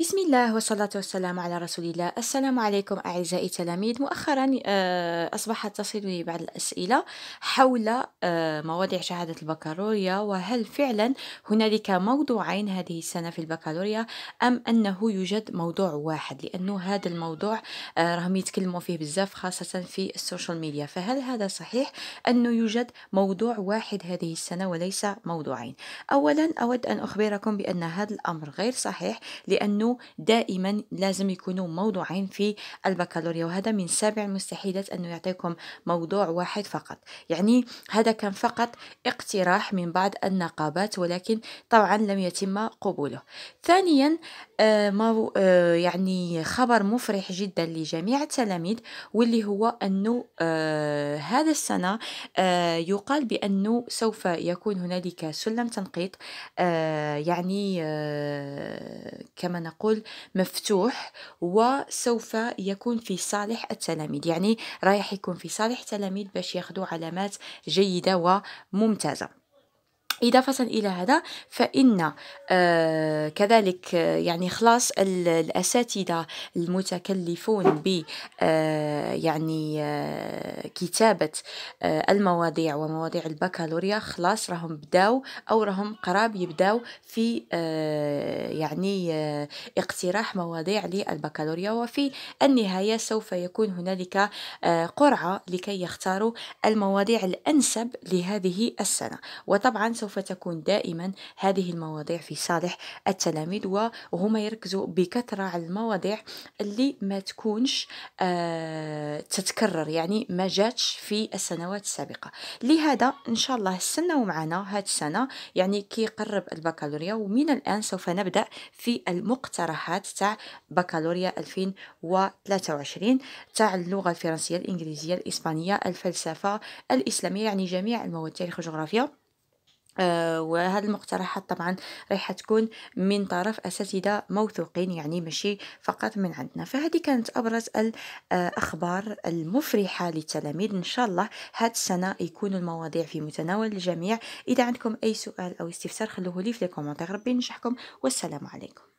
بسم الله والصلاة والسلام على رسول الله السلام عليكم أعزائي التلاميذ مؤخرا آه، أصبحت تصلني بعض الأسئلة حول آه، مواضيع شهادة البكالوريا وهل فعلا هنالك موضوعين هذه السنة في البكالوريا أم أنه يوجد موضوع واحد لأنه هذا الموضوع راهم يتكلموا فيه بزاف خاصة في السوشيال ميديا فهل هذا صحيح أنه يوجد موضوع واحد هذه السنة وليس موضوعين أولا أود أن أخبركم بأن هذا الأمر غير صحيح لأنه انه دائما لازم يكونوا موضوعين في البكالوريا وهذا من سابع المستحيلات انه يعطيكم موضوع واحد فقط يعني هذا كان فقط اقتراح من بعض النقابات ولكن طبعا لم يتم قبوله ثانيا آه، ما آه، يعني خبر مفرح جدا لجميع التلاميذ واللي هو انه آه، هذا السنه يقال بانه سوف يكون هنالك سلم تنقيط يعني كما نقول نقول مفتوح وسوف يكون في صالح التلاميذ يعني رايح يكون في صالح التلاميذ باش ياخذوا علامات جيدة وممتازة إضافة إلى هذا فإن آه، كذلك آه، يعني خلاص الأساتذة المتكلفون ب آه، يعني كتابة المواضيع ومواضيع البكالوريا خلاص راهم بداو أو راهم قراب يبداو في يعني آه، اقتراح مواضيع للبكالوريا وفي النهاية سوف يكون هنالك آه، قرعة لكي يختاروا المواضيع الأنسب لهذه السنة وطبعا سوف تكون دائما هذه المواضيع في صالح التلاميذ وهما يركزوا بكثرة على المواضيع اللي ما تكونش آه، تتكرر يعني ما جاتش في السنوات السابقة لهذا إن شاء الله استنوا معنا هاد السنة يعني كي يقرب البكالوريا ومن الآن سوف نبدأ في المقترحات تاع بكالوريا 2023 تاع اللغة الفرنسية الإنجليزية الإسبانية الفلسفة الإسلامية يعني جميع المواد تاريخ وجغرافيا آه، وهذه المقترحات طبعا رايحة تكون من طرف أساتذة موثوقين يعني ماشي فقط من عندنا فهذه كانت أبرز الأخبار آه، المفرحة للتلاميذ إن شاء الله هاد السنة يكون المواضيع في متناول الجميع إذا عندكم أي سؤال أو استفسار خلوه لي في لي كومونتير ربي ينجحكم والسلام عليكم